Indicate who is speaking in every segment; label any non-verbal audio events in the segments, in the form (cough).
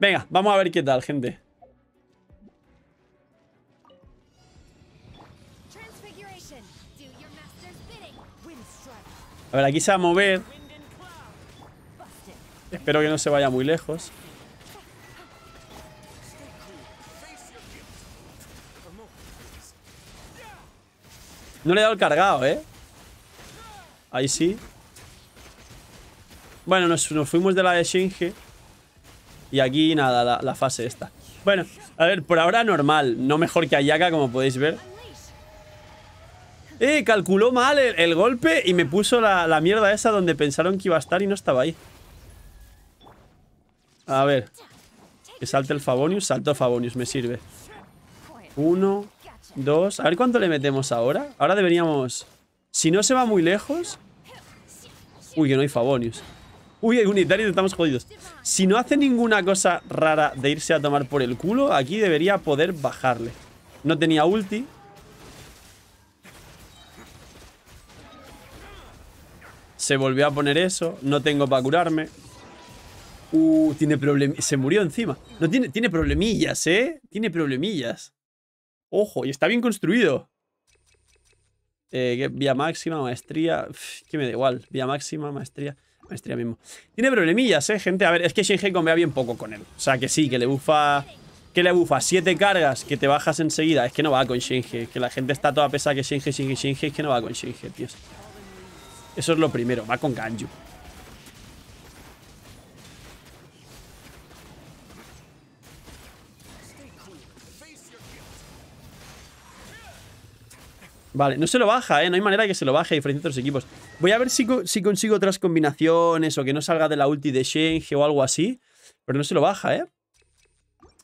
Speaker 1: Venga, vamos a ver qué tal, gente. A ver, aquí se va a mover. Espero que no se vaya muy lejos. No le he dado el cargado, ¿eh? Ahí sí. Bueno, nos, fuimos de la de Shinge. Y aquí, nada, la, fase esta. Bueno, a ver, por ahora normal. No mejor que Ayaka, como podéis ver. Eh, calculó mal el, golpe y me puso la, la, mierda esa donde pensaron que iba a estar y no estaba ahí. A ver. Que salte el Fabonius. Salto Fabonius, me sirve. Uno, dos... A ver cuánto le metemos ahora. Ahora deberíamos... Si no se va muy lejos... Uy, que no hay Fabonius. Uy, hay un estamos jodidos. Si no hace ninguna cosa rara de irse a tomar por el culo, aquí debería poder bajarle. No tenía ulti. Se volvió a poner eso. No tengo para curarme. Uh, tiene problemillas. Se murió encima. No tiene, tiene problemillas, ¿eh? Tiene problemillas. Ojo, y está bien construido. Eh, vía máxima, maestría. ¿Qué que me da igual. Vía máxima, maestría maestría mismo. Tiene problemillas, eh, gente. A ver, es que Shinhei convea bien poco con él. O sea, que sí, que le bufa... Que le bufa siete cargas, que te bajas enseguida. Es que no va con Shinhei. que la gente está toda pesada que Shinhei, Shinhei, Shinhei. Es que no va con Shinhei, tío Eso es lo primero. Va con Ganju. Vale, no se lo baja, ¿eh? No hay manera de que se lo baje, a diferencia de otros equipos. Voy a ver si, si consigo otras combinaciones o que no salga de la ulti de Shenge o algo así. Pero no se lo baja, ¿eh?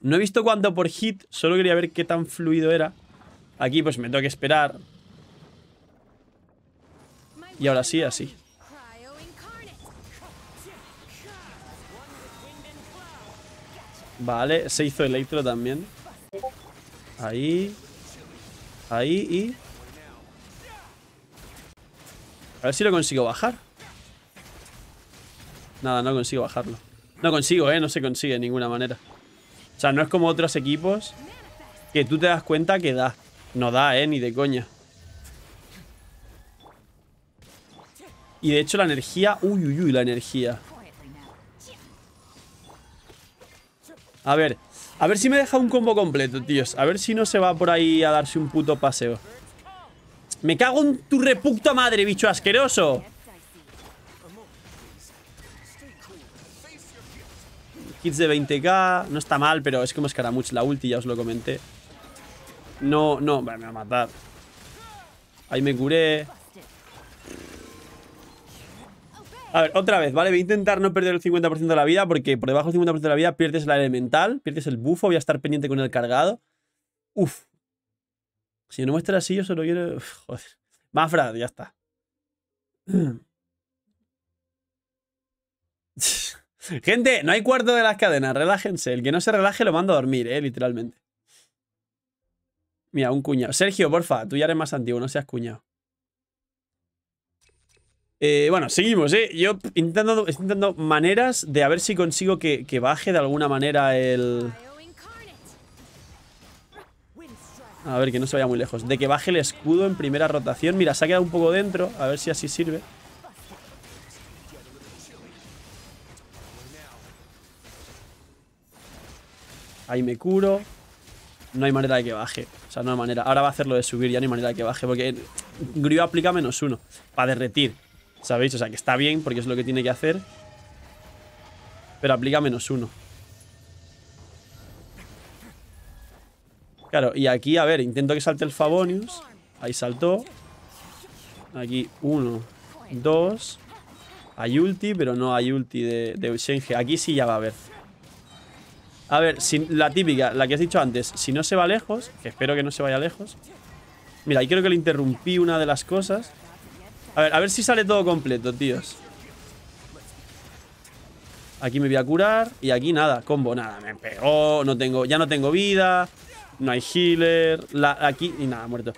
Speaker 1: No he visto cuánto por hit, solo quería ver qué tan fluido era. Aquí pues me tengo que esperar. Y ahora sí, así. Vale, se hizo electro también. Ahí. Ahí y... A ver si lo consigo bajar. Nada, no consigo bajarlo. No consigo, ¿eh? No se consigue de ninguna manera. O sea, no es como otros equipos que tú te das cuenta que da. No da, ¿eh? Ni de coña. Y de hecho la energía... Uy, uy, uy, la energía. A ver. A ver si me deja un combo completo, tíos. A ver si no se va por ahí a darse un puto paseo. Me cago en tu reputa madre, bicho asqueroso. Hits de 20k. No está mal, pero es que como mucho la ulti, ya os lo comenté. No, no, me va a matar. Ahí me curé. A ver, otra vez, ¿vale? Voy a intentar no perder el 50% de la vida porque por debajo del 50% de la vida pierdes la elemental, pierdes el bufo, voy a estar pendiente con el cargado. Uf, si no muestra así, yo solo quiero. joder. Mafra, ya está. (clears throat) Gente, no hay cuarto de las cadenas, relájense. El que no se relaje lo mando a dormir, eh, literalmente. Mira, un cuñado. Sergio, porfa, tú ya eres más antiguo, no seas cuñado. Eh, bueno, seguimos, ¿eh? Yo intentando, intentando maneras de a ver si consigo que baje de alguna manera el... A ver, que no se vaya muy lejos. De que baje el escudo en primera rotación. Mira, se ha quedado un poco dentro. A ver si así sirve. Ahí me curo. No hay manera de que baje. O sea, no hay manera. Ahora va a hacer lo de subir. Ya no hay manera de que baje. Porque Grio aplica menos uno. Para derretir. ¿Sabéis? O sea, que está bien porque es lo que tiene que hacer. Pero aplica menos uno. Claro, y aquí, a ver, intento que salte el Fabonius. Ahí saltó. Aquí, uno, dos. Hay ulti, pero no hay ulti de, de Aquí sí ya va a ver. A ver, la típica, la que has dicho antes. Si no se va lejos, que espero que no se vaya lejos. Mira, ahí creo que le interrumpí una de las cosas. A ver, a ver si sale todo completo, tíos. Aquí me voy a curar. Y aquí nada, combo, nada. Me pegó, no tengo, ya no tengo vida. No hay healer. aquí. Y nada, muerto.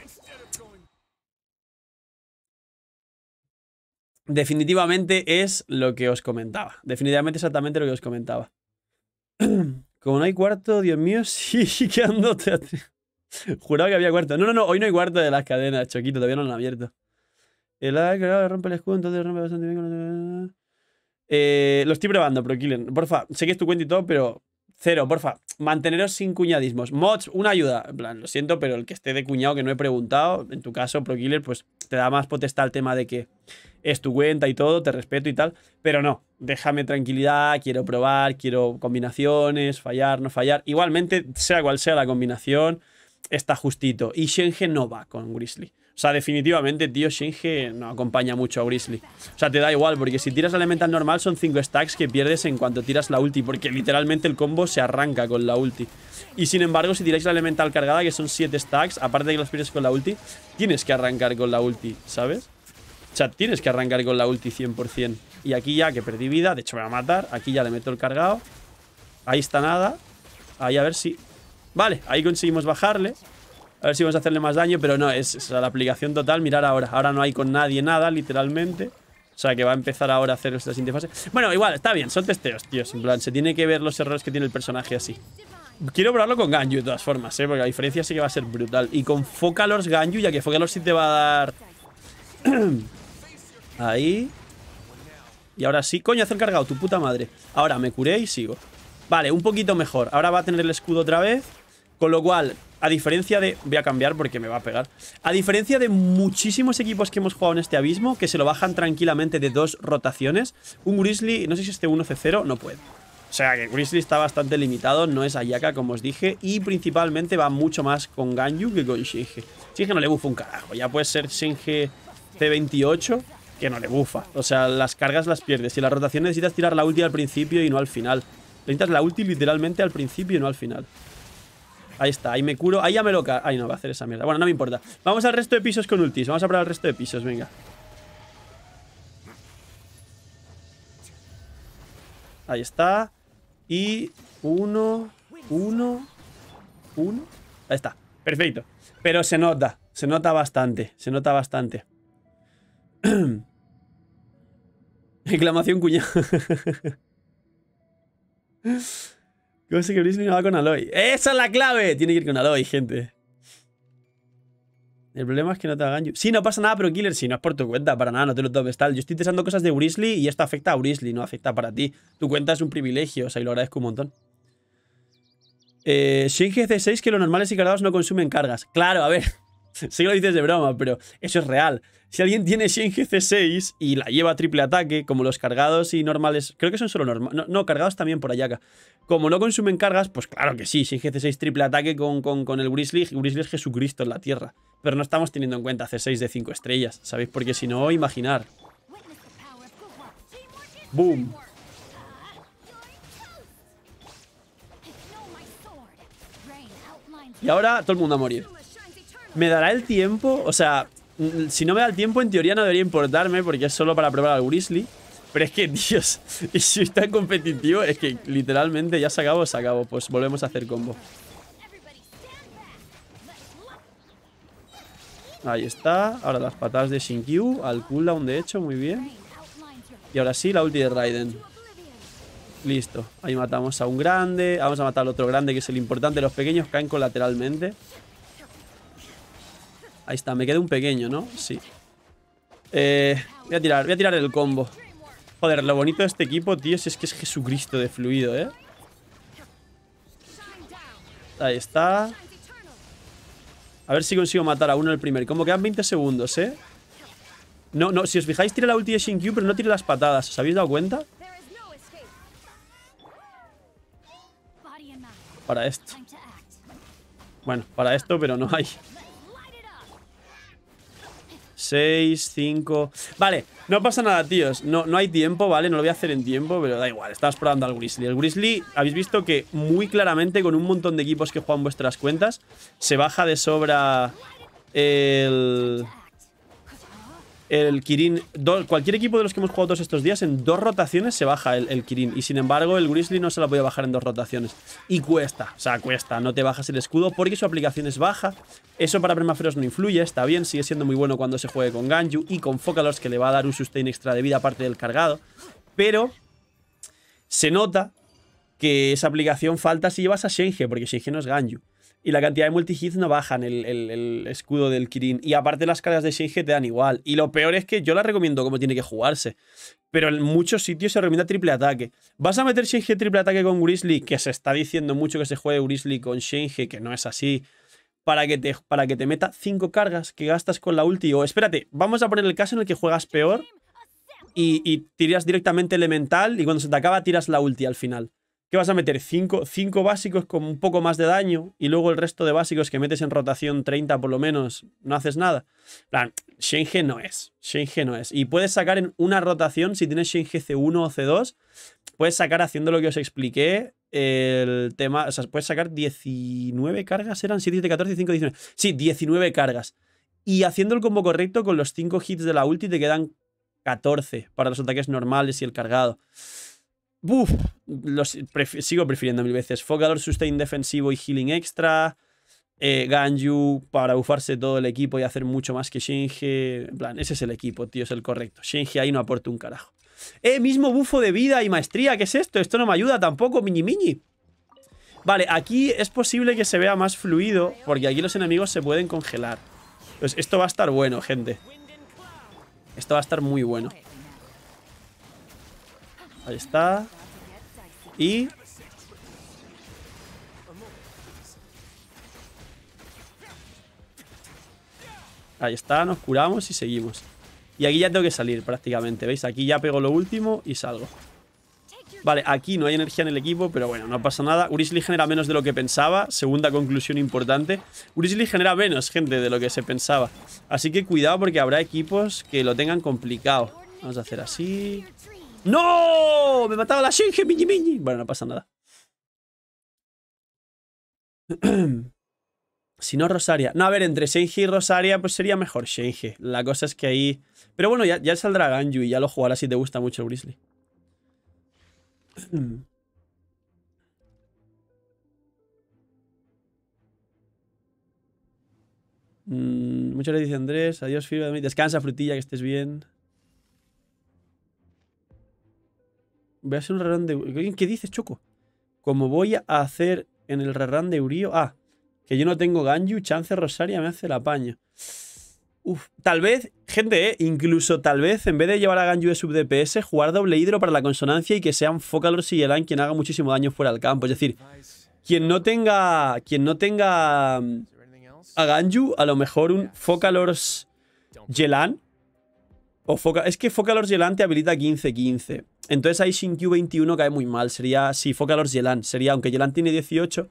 Speaker 1: Definitivamente es lo que os comentaba. Definitivamente exactamente lo que os comentaba. (clears throat) Como no hay cuarto, Dios mío, (laughs) sí teatro? (laughs) Juraba que había cuarto. No, no, no, hoy no hay cuarto de las cadenas, Choquito, todavía no lo han abierto. El A que rompe el escudo, entonces rompe bastante bien. Eh, lo estoy probando, pero Killen. Porfa, sé que es tu cuenta y todo, pero cero, porfa, manteneros sin cuñadismos. Mods, una ayuda. En plan, lo siento, pero el que esté de cuñado que no he preguntado, en tu caso, ProKiller, pues te da más potestad el tema de que es tu cuenta y todo, te respeto y tal. Pero no, déjame tranquilidad, quiero probar, quiero combinaciones, fallar, no fallar. Igualmente, sea cual sea la combinación, está justito. Y Shenge no va con Grizzly. O sea, definitivamente, tío, Shinge no acompaña mucho a Grizzly. O sea, te da igual, porque si tiras la elemental normal son 5 stacks que pierdes en cuanto tiras la ulti, porque literalmente el combo se arranca con la ulti. Y sin embargo, si tiráis la elemental cargada, que son 7 stacks, aparte de que los pierdes con la ulti, tienes que arrancar con la ulti, ¿sabes? O sea, tienes que arrancar con la ulti 100%. Y aquí ya que perdí vida, de hecho me va a matar, aquí ya le meto el cargado. Ahí está nada. Ahí a ver si... Vale, ahí conseguimos bajarle. A ver si vamos a hacerle más daño, pero no, es, la aplicación total. Mirar ahora. Ahora no hay con nadie nada, literalmente. O sea, que va a empezar ahora a hacer nuestra siguiente fase. Bueno, igual, está bien, son testeos, tío. En plan, se tiene que ver los errores que tiene el personaje así. Quiero probarlo con Ganyu de todas formas, ¿eh? Porque la diferencia sí que va a ser brutal. Y con Focalors Ganyu, ya que Focalors sí te va a dar... (clears throat) Ahí. Y ahora sí. Coño, hace cargado, tu puta madre. Ahora me curé y sigo. Vale, un poquito mejor. Ahora va a tener el escudo otra vez. Con lo cual, a diferencia de... Voy a cambiar porque me va a pegar. A diferencia de muchísimos equipos que hemos jugado en este abismo, que se lo bajan tranquilamente de dos rotaciones, un Grizzly, no sé si este 1C0, no puede. O sea que Grizzly está bastante limitado, no es Ayaka como os dije, y principalmente va mucho más con Ganyu que con Shinge, Shenge no le bufa un carajo, ya puede ser Shenge C28 que no le bufa. O sea, las cargas las pierdes y la rotación necesitas tirar la ulti al principio y no al final. Necesitas la ulti literalmente al principio y no al final. Ahí está, ahí me curo. Ahí ya me loca. Ahí no, va a hacer esa mierda. Bueno, no me importa. Vamos al resto de pisos con ultis. Vamos a probar el resto de pisos, venga. Ahí está. Y uno, uno, uno. Ahí está. Perfecto. Pero se nota, se nota bastante, se nota bastante. Reclamación (clears throat) cuñado. (laughs) ¿Cómo sé que Brisley no va con Aloy? ¡Esa es la clave! Tiene que ir con Aloy, gente. El problema es que no te hagan... Sí, no pasa nada, pero Killer, si no es por tu cuenta, para nada, no te lo tomes, tal. Yo estoy testando cosas de Grizzly y esto afecta a brisley no afecta para ti. Tu cuenta es un privilegio, o sea, y lo agradezco un montón. Eh, Shinge de 6 que los normales y cargados no consumen cargas. Claro, a ver... (laughs) sé que lo dices de broma, pero eso es real. Si alguien tiene Shen GC6 y la lleva a triple ataque, como los cargados y normales, creo que son solo normales, no, cargados también por acá. Como no consumen cargas, pues claro que sí, Shen GC6 triple ataque con, con, con el Grizzly, Grizzly es Jesucristo en la Tierra. Pero no estamos teniendo en cuenta C6 de 5 estrellas, ¿sabéis? Porque si no, imaginar. Boom. Y ahora todo el mundo a morir. ¿Me dará el tiempo? O sea, si no me da el tiempo, en teoría no debería importarme porque es solo para probar al Grizzly. Pero es que, (laughs) Dios, y si está tan competitivo, es que literalmente ya se acabó, se acabó. Pues volvemos a hacer combo. Ahí está. Ahora las patadas de Shinkyu al cooldown, de hecho, muy bien. Y ahora sí, la ulti de Raiden. Listo. Ahí matamos a un grande. Vamos a matar al otro grande, que es el importante. Los pequeños caen colateralmente. Ahí está, me queda un pequeño, ¿no? Sí. Eh, voy a tirar, voy a tirar el combo. Joder, lo bonito de este equipo, tío, es que es Jesucristo de fluido, ¿eh? Ahí está. A ver si consigo matar a uno el primer. Como quedan 20 segundos, ¿eh? No, no, si os fijáis, tira la ulti de Q, pero no tira las patadas. ¿Os habéis dado cuenta? Para esto. Bueno, para esto, pero no hay. 6, 5... Vale, no pasa nada, tíos. No, no hay tiempo, ¿vale? No lo voy a hacer en tiempo, pero da igual. Estamos probando al Grizzly. El Grizzly, habéis visto que muy claramente con un montón de equipos que juegan vuestras cuentas, se baja de sobra el el Kirin. cualquier equipo de los que hemos jugado todos estos días, en dos rotaciones se baja el, Kirin. Y sin embargo, el Grizzly no se la puede bajar en dos rotaciones. Y cuesta, o sea, cuesta. No te bajas el escudo porque su aplicación es baja. Eso para Permaferos no influye, está bien. Sigue siendo muy bueno cuando se juegue con Ganju y con Focalors, que le va a dar un sustain extra de vida aparte del cargado. Pero se nota que esa aplicación falta si llevas a Shenge, porque Shenge no es Ganju y la cantidad de multihits no bajan el, el, escudo del Kirin. Y aparte las cargas de Shinge te dan igual. Y lo peor es que yo la recomiendo como tiene que jugarse. Pero en muchos sitios se recomienda triple ataque. ¿Vas a meter Shinge triple ataque con Grizzly? Que se está diciendo mucho que se juegue Grizzly con Shinge, que no es así. Para que, te, para que te meta cinco cargas que gastas con la ulti. O espérate, vamos a poner el caso en el que juegas peor y, y tiras directamente elemental y cuando se te acaba tiras la ulti al final vas a meter? 5 básicos con un poco más de daño y luego el resto de básicos que metes en rotación 30 por lo menos, no haces nada. plan, Shenge no es. Shenge no es. Y puedes sacar en una rotación, si tienes Shenge C1 o C2, puedes sacar haciendo lo que os expliqué el tema, o sea, puedes sacar 19 cargas, eran 7, 7, 14, 5, 19. Sí, 19 cargas. Y haciendo el combo correcto con los 5 hits de la ulti te quedan 14 para los ataques normales y el cargado. Uf, sigo prefiriendo mil veces. Focador Sustain defensivo y healing extra. Eh, Ganju para bufarse todo el equipo y hacer mucho más que Shinji. En plan, ese es el equipo, tío, es el correcto. Shinji ahí no aporta un carajo. Eh, mismo bufo de vida y maestría, ¿qué es esto? Esto no me ayuda tampoco, mini mini. Vale, aquí es posible que se vea más fluido, porque aquí los enemigos se pueden congelar. Pues esto va a estar bueno, gente. Esto va a estar muy bueno. Ahí está. Y... Ahí está, nos curamos y seguimos. Y aquí ya tengo que salir prácticamente, ¿veis? Aquí ya pego lo último y salgo. Vale, aquí no hay energía en el equipo, pero bueno, no pasa nada. Urisli genera menos de lo que pensaba. Segunda conclusión importante. Urisli genera menos, gente, de lo que se pensaba. Así que cuidado porque habrá equipos que lo tengan complicado. Vamos a hacer así. ¡No! Me mataba la Shenji, miñi, miñi. Bueno, no pasa nada. (clears throat) si no, Rosaria. No, a ver, entre Shenji y Rosaria, pues sería mejor Shenji. La cosa es que ahí... Pero bueno, ya, ya saldrá Ganju y ya lo jugarás si te gusta mucho el Grizzly. (clears throat) Mm, muchas gracias, Andrés. Adiós, Fibra Descansa, frutilla, que estés bien. Voy a hacer un rerun de. ¿Qué dices, Choco? Como voy a hacer en el rerun de Urio? Ah, que yo no tengo Ganju, Chance Rosaria me hace la paña. tal vez, gente, eh, incluso tal vez en vez de llevar a Ganju de sub DPS, jugar doble hidro para la consonancia y que sean Focalors y Yelan quien haga muchísimo daño fuera del campo. Es decir, quien no tenga. Quien no tenga mm, a Ganju, a lo mejor un Focalors Yelan o es que Focal Yelan te habilita 15-15. Entonces ahí Q 21 cae muy mal. Sería, sí, Focalors Yelan. Sería, aunque Yelan tiene 18,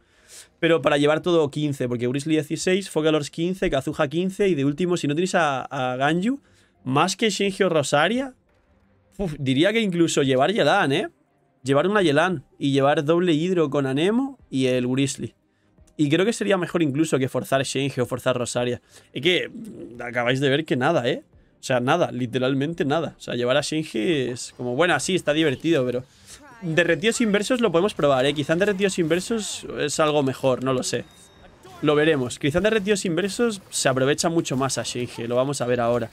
Speaker 1: pero para llevar todo 15, porque Grizzly 16, Focalors 15, Kazuha 15, y de último, si no tienes a, a Ganju, más que o Rosaria, diría que incluso llevar Yelan, ¿eh? Llevar una Yelan y llevar doble hidro con Anemo y el Grizzly. Y creo que sería mejor incluso que forzar o forzar Rosaria. Es que mm, acabáis de ver que nada, ¿eh? O sea, nada, literalmente nada. O sea, llevar a Shenji es como, bueno, sí, está divertido, pero... Derretidos inversos lo podemos probar, ¿eh? Quizá en derretidos inversos es algo mejor, no lo sé. Lo veremos. Quizá en derretidos inversos se aprovecha mucho más a Shenji. lo vamos a ver ahora.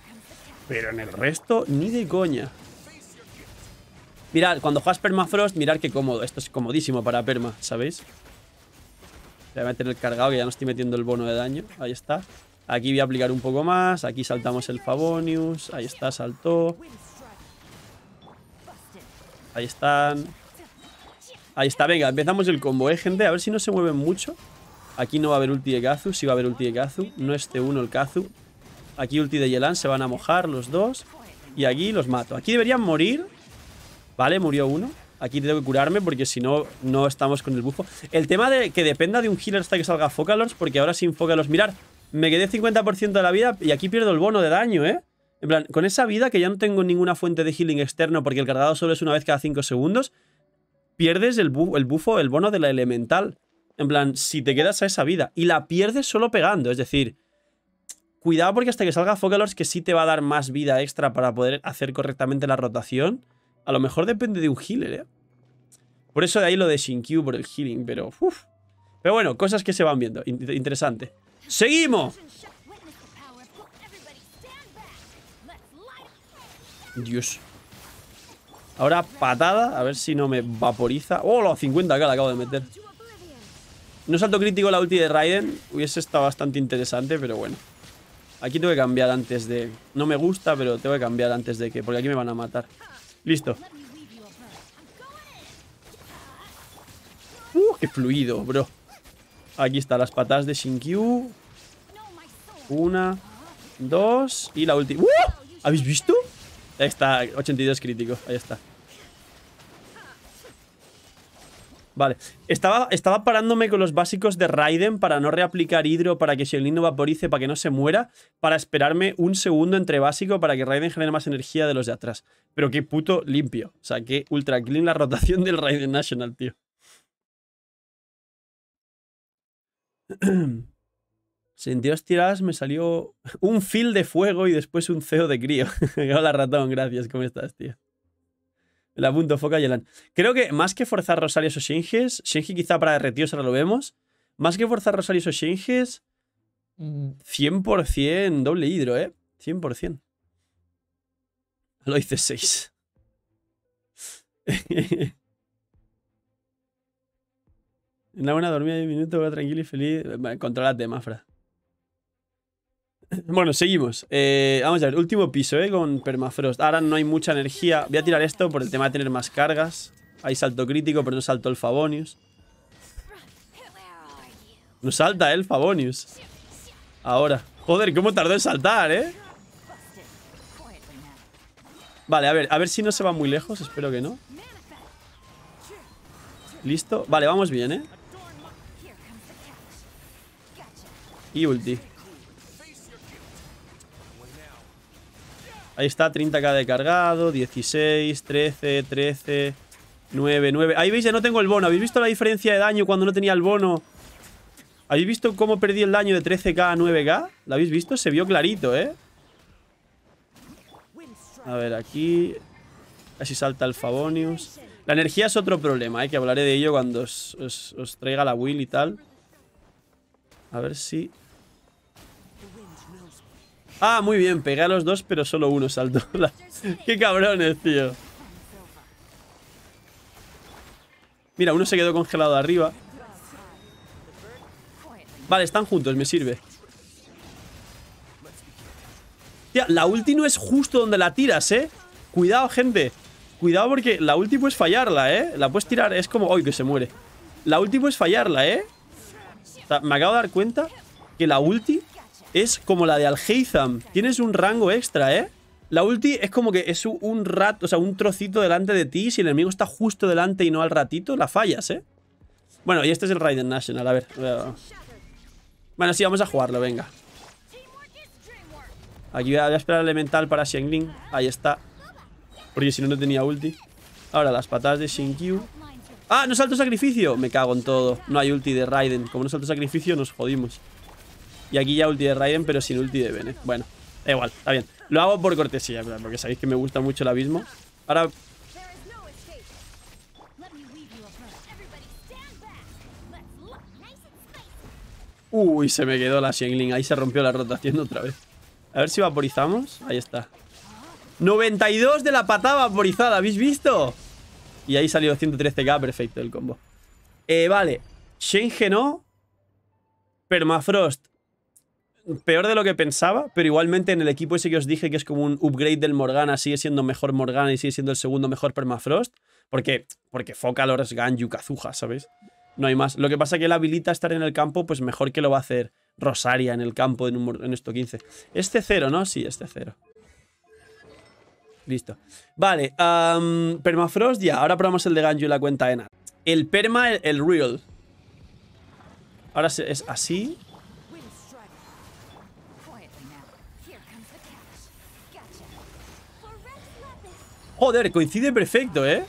Speaker 1: Pero en el resto, ni de coña. Mirad, cuando juegas permafrost, mirad qué cómodo. Esto es comodísimo para perma, ¿sabéis? Voy a meter el cargado que ya no estoy metiendo el bono de daño. Ahí está. Aquí voy a aplicar un poco más. Aquí saltamos el Favonius. Ahí está, saltó. Ahí están. Ahí está, venga, empezamos el combo, ¿eh, gente? A ver si no se mueven mucho. Aquí no va a haber ulti de Kazu, sí va a haber ulti de Kazu. No este uno el Kazu. Aquí ulti de Yelan, se van a mojar los dos. Y aquí los mato. Aquí deberían morir. Vale, murió uno. Aquí tengo que curarme porque si no, no estamos con el bufo. El tema de que dependa de un healer hasta que salga Focalors, porque ahora sin los Mirar, me quedé 50% de la vida y aquí pierdo el bono de daño, ¿eh? En plan, con esa vida que ya no tengo ninguna fuente de healing externo porque el cargado solo es una vez cada 5 segundos, pierdes el, el bufo, el bono de la elemental. En plan, si te quedas a esa vida y la pierdes solo pegando, es decir, cuidado porque hasta que salga Focalors que sí te va a dar más vida extra para poder hacer correctamente la rotación, a lo mejor depende de un healer, ¿eh? Por eso de ahí lo de Shinkyu por el healing, pero... Pero bueno, cosas que se van viendo. Interesante. Seguimos. Dios. Ahora patada, a ver si no me vaporiza. ¡Oh, La 50 que le acabo de meter! No salto crítico la ulti de Raiden. Hubiese estado bastante interesante, pero bueno. Aquí tengo que cambiar antes de... No me gusta, pero tengo que cambiar antes de que... Porque aquí me van a matar. Listo. ¡Uh, qué fluido, bro! Aquí está, las patas de Shinkyu. Una, dos y la última. ¡Uh! ¿Habéis visto? Ahí está, 82 crítico. Ahí está. Vale. Estaba, estaba parándome con los básicos de Raiden para no reaplicar hidro, para que el lindo vaporice, para que no se muera, para esperarme un segundo entre básico para que Raiden genere más energía de los de atrás. Pero qué puto limpio. O sea, qué ultra clean la rotación del Raiden National, tío. (clears throat) Sin Dios tiras me salió un fil de fuego y después un ceo de crío. (laughs) Hola ratón, gracias, ¿cómo estás, tío? La apunto, foca y Creo que más que forzar Rosarios o Shinges, Shenji, quizá para derretidos ahora lo vemos, más que forzar Rosarios o Shinges, 100% doble hidro, ¿eh? 100%. Lo hice 6. (laughs) En la buena dormida de 10 minutos, tranquilo y feliz. Controlate, Mafra. (laughs) Bueno, seguimos. Eh, vamos a ver, último piso, ¿eh? Con permafrost. Ahora no hay mucha energía. Voy a tirar esto por el tema de tener más cargas. Hay salto crítico, pero no saltó el Fabonius. No salta el Favonius Ahora. Joder, cómo tardó en saltar, ¿eh? Vale, a ver, a ver si no se va muy lejos. Espero que no. Listo. Vale, vamos bien, ¿eh? Y ulti. Ahí está, 30k de cargado, 16, 13, 13, 9, 9. Ahí veis, ya no tengo el bono. ¿Habéis visto la diferencia de daño cuando no tenía el bono? ¿Habéis visto cómo perdí el daño de 13k a 9k? ¿Lo habéis visto? Se vio clarito, ¿eh? A ver, aquí... Casi salta el Favonius. La energía es otro problema, ¿eh? Que hablaré de ello cuando os traiga la Will y tal. A ver si Ah, muy bien, pegué a los dos, pero solo uno saltó. (laughs) ¡Qué cabrones, tío! Mira, uno se quedó congelado arriba. Vale, están juntos, me sirve. Tía, la ulti no es justo donde la tiras, ¿eh? Cuidado, gente. Cuidado porque la ulti puedes fallarla, ¿eh? La puedes tirar, es como... ¡Ay, que se muere! La ulti puedes fallarla, ¿eh? O sea, me acabo de dar cuenta que la ulti es como la de Alheizam. Tienes un rango extra, ¿eh? La ulti es como que es un rat, o sea, un trocito delante de ti. Si el enemigo está justo delante y no al ratito, la fallas, ¿eh? Bueno, y este es el Raiden National, a ver. Bueno, sí, vamos a jugarlo, venga. Aquí voy a, esperar elemental para Xiangling. Ahí está. Porque si no, no tenía ulti. Ahora, las patadas de Shinkyu. ¡Ah, no salto sacrificio! Me cago en todo. No hay ulti de Raiden. Como no salto sacrificio, nos jodimos. Y aquí ya ulti de Raiden, pero sin ulti de Bene. Bueno, igual, está bien. Lo hago por cortesía, porque sabéis que me gusta mucho el abismo. Ahora... Uy, se me quedó la Shengling. Ahí se rompió la rotación otra vez. A ver si vaporizamos. Ahí está. 92 de la patada vaporizada, ¿habéis visto? Y ahí salió 113k, perfecto el combo. Eh, vale. Shengenó. no. Permafrost peor de lo que pensaba, pero igualmente en el equipo ese que os dije que es como un upgrade del Morgana, sigue siendo mejor Morgana y sigue siendo el segundo mejor Permafrost. Porque, porque Focalor, ganju, Kazuha, ¿sabes? No hay más. Lo que pasa es que él habilita estar en el campo, pues mejor que lo va a hacer Rosaria en el campo en, un, esto 15. Este cero, ¿no? Sí, este cero. Listo. Vale, Permafrost ya. Ahora probamos el de Ganju y la cuenta ENA. El perma, el, el real. Ahora es así. Joder, coinciden perfecto, ¿eh?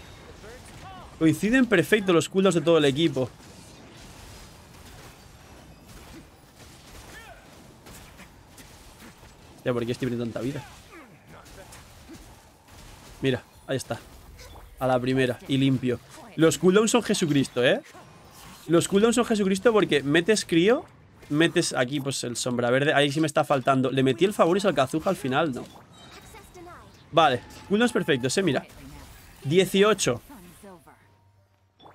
Speaker 1: Coinciden perfecto los cooldowns de todo el equipo. Ya, ¿por qué estoy perdiendo tanta vida? Mira, ahí está. A la primera, y limpio. Los cooldowns son Jesucristo, ¿eh? Los cooldowns son Jesucristo porque metes crío, metes aquí pues el sombra verde. Ahí sí me está faltando. Le metí el favoris al cazuja al final, ¿no? Vale, Cooldowns perfectos, eh, mira 18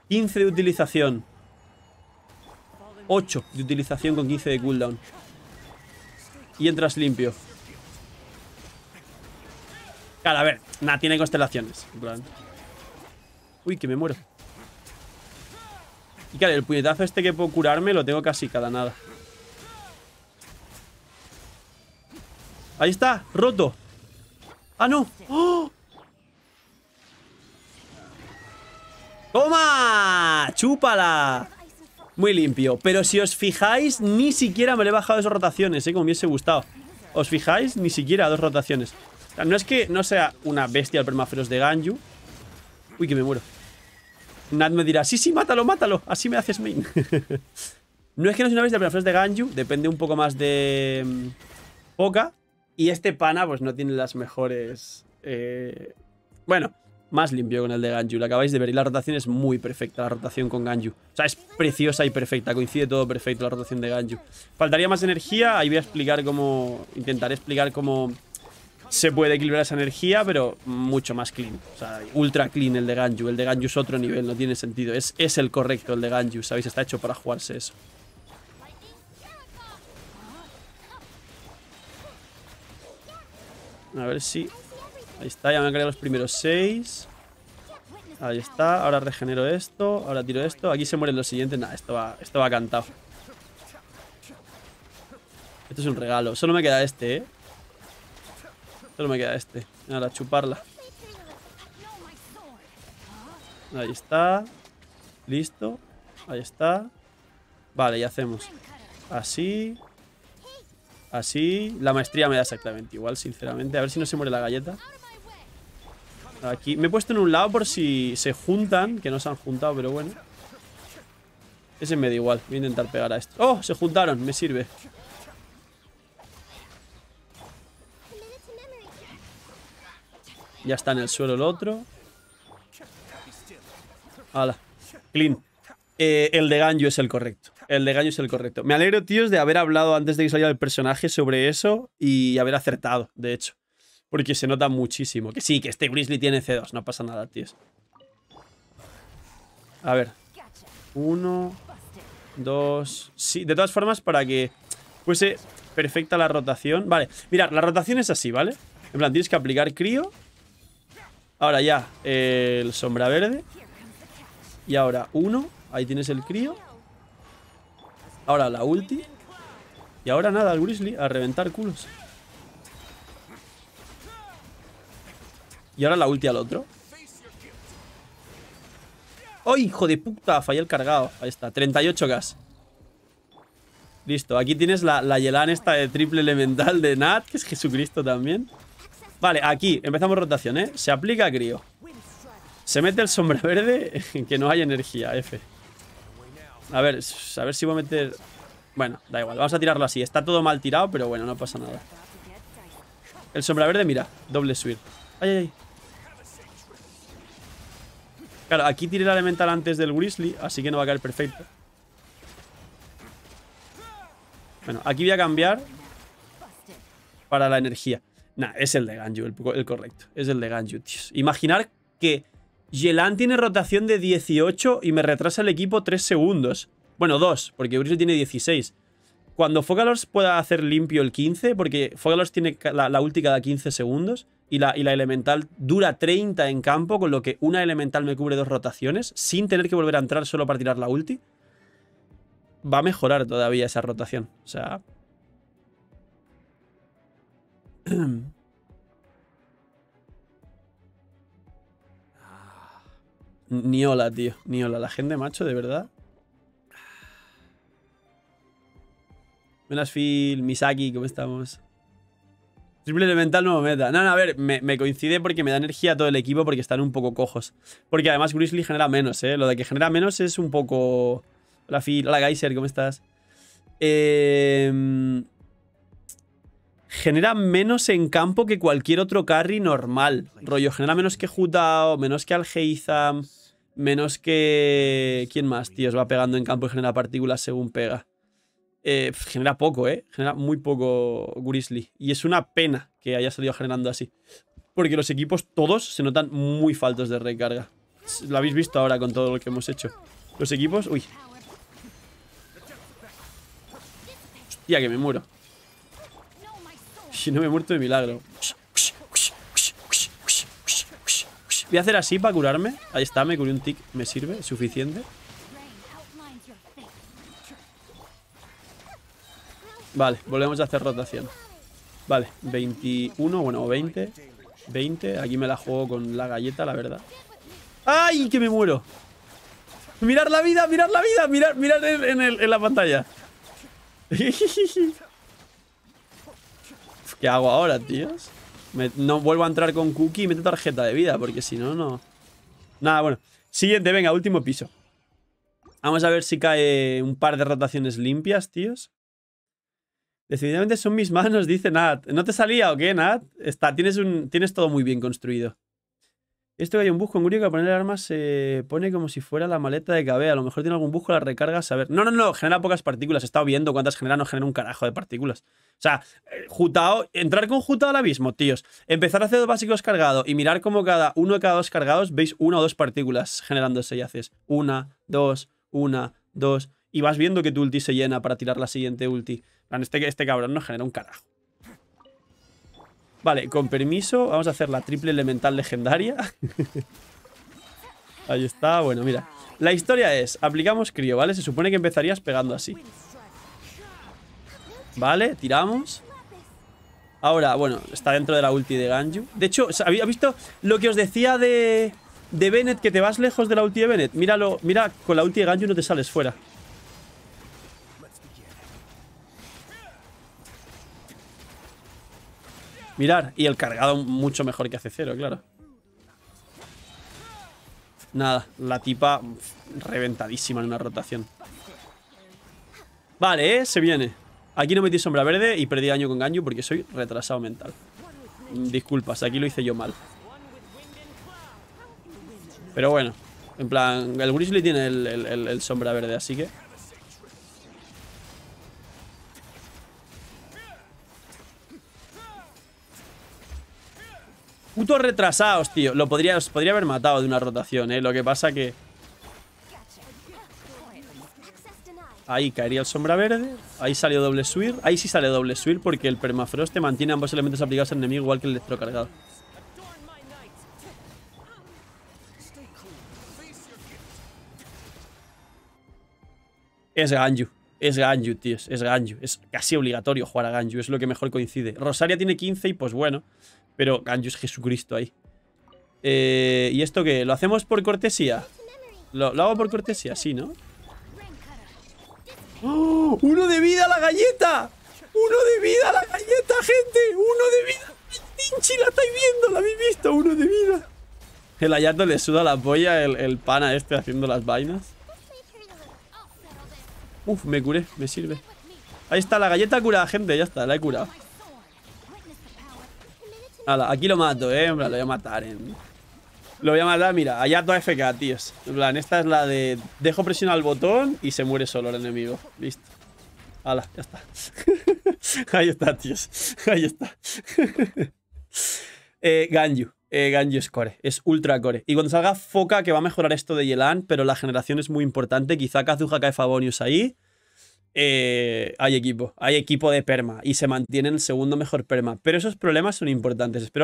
Speaker 1: 15 de utilización 8 de utilización con 15 de cooldown Y entras limpio Claro, a ver, nada, tiene constelaciones Uy, que me muero Y claro, el puñetazo este que puedo curarme Lo tengo casi cada nada Ahí está, roto ¡Ah, no! (gasps) ¡Toma! ¡Chúpala! Muy limpio. Pero si os fijáis, ni siquiera me lo he bajado dos rotaciones, ¿eh? Como me hubiese gustado. ¿Os fijáis? Ni siquiera dos rotaciones. O sea, no es que no sea una bestia el permafrost de Ganju. Uy, que me muero. Nat me dirá, sí, sí, mátalo, mátalo. Así me haces main. (laughs) no es que no sea una bestia el permafrost de Ganju. Depende un poco más de... Poca. Mm, y este pana, pues no tiene las mejores. Eh... Bueno, más limpio con el de Ganju. Lo acabáis de ver. Y la rotación es muy perfecta, la rotación con Ganju. O sea, es preciosa y perfecta. Coincide todo perfecto la rotación de Ganju. Faltaría más energía. Ahí voy a explicar cómo. Intentaré explicar cómo se puede equilibrar esa energía, pero mucho más clean. O sea, ultra clean el de Ganju. El de Ganju es otro nivel, no tiene sentido. Es, es el correcto el de Ganju, ¿sabéis? Está hecho para jugarse eso. A ver si... Ahí está, ya me han creado los primeros seis. Ahí está, ahora regenero esto, ahora tiro esto. Aquí se mueren los siguientes. Nada, esto va, esto va cantado. Esto es un regalo. Solo me queda este, ¿eh? Solo me queda este. Ahora chuparla. Ahí está. Listo. Ahí está. Vale, ya hacemos. Así. Así, la maestría me da exactamente igual, sinceramente. A ver si no se muere la galleta. Aquí, me he puesto en un lado por si se juntan, que no se han juntado, pero bueno. Ese me da igual, voy a intentar pegar a esto. ¡Oh! Se juntaron, me sirve. Ya está en el suelo el otro. Hala. Clean. Eh, el de Ganju es el correcto. El de es el correcto. Me alegro, tíos, de haber hablado antes de que saliera el personaje sobre eso y haber acertado, de hecho. Porque se nota muchísimo. Que sí, que este Grizzly tiene C2. No pasa nada, tíos. A ver. Uno. Dos. Sí, de todas formas, para que fuese perfecta la rotación. Vale, mirad, la rotación es así, ¿vale? En plan, tienes que aplicar crío. Ahora ya, el sombra verde. Y ahora uno. Ahí tienes el crío. Ahora la ulti. Y ahora nada, al Grizzly a reventar culos. Y ahora la ulti al otro. ¡Oh, hijo de puta! Fallé el cargado. Ahí está, 38 gas. Listo, aquí tienes la, la Yelan esta de triple elemental de Nat, que es Jesucristo también. Vale, aquí empezamos rotación, ¿eh? Se aplica Crío. Se mete el sombra (laughs) verde, que no hay energía, F. A ver, a ver si voy a meter... Bueno, da igual, vamos a tirarlo así. Está todo mal tirado, pero bueno, no pasa nada. El sombra verde, mira, doble swirl. Ay, ay, ay. Claro, aquí tiré el elemental antes del grizzly, así que no va a caer perfecto. Bueno, aquí voy a cambiar para la energía. Nah, es el de Ganju, el, correcto. Es el de Ganju, tíos. Imaginar que Yelan tiene rotación de 18 y me retrasa el equipo 3 segundos. Bueno, 2, porque Eurisel tiene 16. Cuando Fogalors pueda hacer limpio el 15, porque Fogalors tiene la, ulti cada 15 segundos y la, y la elemental dura 30 en campo, con lo que una elemental me cubre dos rotaciones, sin tener que volver a entrar solo para tirar la ulti. Va a mejorar todavía esa rotación. O sea... (clears throat) (clears throat) Ni hola, tío. Ni hola. La gente, macho, de verdad. Buenas, Phil. Misaki, ¿cómo estamos? Triple elemental, nuevo meta. No, no, a ver, me, coincide porque me da energía a todo el equipo porque están un poco cojos. Porque además Grizzly genera menos, ¿eh? Lo de que genera menos es un poco... Hola, Phil. Hola, Geyser, ¿cómo estás? Eh genera menos en campo que cualquier otro carry normal. Rollo, genera menos que Jutao, menos que Algeiza, menos que... ¿Quién más, tío? va pegando en campo y genera partículas según pega. Eh, genera poco, ¿eh? Genera muy poco Grizzly. Y es una pena que haya salido generando así. Porque los equipos todos se notan muy faltos de recarga. Lo habéis visto ahora con todo lo que hemos hecho. Los equipos... Uy. Hostia, que me muero. (laughs) Si no me he muerto de milagro. Voy a hacer así para curarme. Ahí está, me curé un tic. ¿Me sirve? ¿Suficiente? Vale, volvemos a hacer rotación. Vale, 21, bueno, 20. 20. Aquí me la juego con la galleta, la verdad. ¡Ay, que me muero! ¡Mirad la vida! ¡Mirad la vida! ¡Mirad, mirar en, en la pantalla! (laughs) ¿Qué hago ahora, tíos? no vuelvo a entrar con cookie y meto tarjeta de vida, porque si no, no... Nada, bueno. Siguiente, venga, último piso. Vamos a ver si cae un par de rotaciones limpias, tíos. Decididamente son mis manos, dice Nat. ¿No te salía o qué, Nat? Está, tienes, un, tienes todo muy bien construido. Este hay un busco en Gurio que poner el arma se pone como si fuera la maleta de cabeza. A lo mejor tiene algún busco, la recarga a ver. No, no, no, genera pocas partículas. He estado viendo cuántas genera, no genera un carajo de partículas. O sea, eh, Jutao, entrar con Jutao al abismo, tíos. Empezar a hacer dos básicos cargados y mirar como cada uno de cada dos cargados veis una o dos partículas generándose y haces una, dos, una, dos. Y vas viendo que tu ulti se llena para tirar la siguiente ulti. Este, este cabrón no genera un carajo. Vale, con permiso, vamos a hacer la triple elemental legendaria. (laughs) Ahí está, bueno, mira. La historia es, aplicamos crío, ¿vale? Se supone que empezarías pegando así. Vale, tiramos. Ahora, bueno, está dentro de la ulti de Ganju. De hecho, ¿habéis visto lo que os decía de, de Bennett? Que te vas lejos de la ulti de Bennett. Míralo, mira, con la ulti de Ganju no te sales fuera. Mirar. Y el cargado mucho mejor que hace cero, claro. Nada, la tipa reventadísima en una rotación. Vale, ¿eh? se viene. Aquí no metí sombra verde y perdí daño con Ganyu porque soy retrasado mental. Disculpas, aquí lo hice yo mal. Pero bueno, en plan, el Grizzly tiene el sombra verde, así que... Putos retrasados, tío. Lo podría, podría haber matado de una rotación, eh. Lo que pasa que... Ahí caería el sombra verde. Ahí salió doble swir. Ahí sí sale doble swir porque el permafrost te mantiene ambos elementos aplicados al enemigo igual que el electrocargado. Es Ganju. Es Ganju, tíos. Es Ganju. Es casi obligatorio jugar a Ganju. Es lo que mejor coincide. Rosaria tiene 15 y pues bueno. Pero Ganyu es Jesucristo ahí. Eh, ¿Y esto qué? ¿Lo hacemos por cortesía? ¿Lo, hago por cortesía? Sí, ¿no? ¡Oh! ¡Uno de vida a la galleta! ¡Uno de vida a la galleta, gente! ¡Uno de vida! ¡Tinchi, la estáis viendo! ¿La habéis visto? ¡Uno de vida! El Ayato le suda la polla el, el pana este haciendo las vainas. Uf, me curé, me sirve. Ahí está, la galleta curada, gente, ya está, la he curado. ¡Ala! aquí lo mato, eh. lo voy a matar, eh. Lo voy a matar, mira, allá toda FK, tíos. En plan, esta es la de. Dejo presionar el botón y se muere solo el enemigo. Listo. ala, ya está. (laughs) Ahí está, tíos. Ahí está. (laughs) eh, ¡Ganju Eh, es core. Es ultra core. Y cuando salga Foca, que va a mejorar esto de Yelan, pero la generación es muy importante. Quizá Kazuha cae Favonius ahí. Eh, hay equipo, hay equipo de perma y se mantiene el segundo mejor perma. Pero esos problemas son importantes. Espero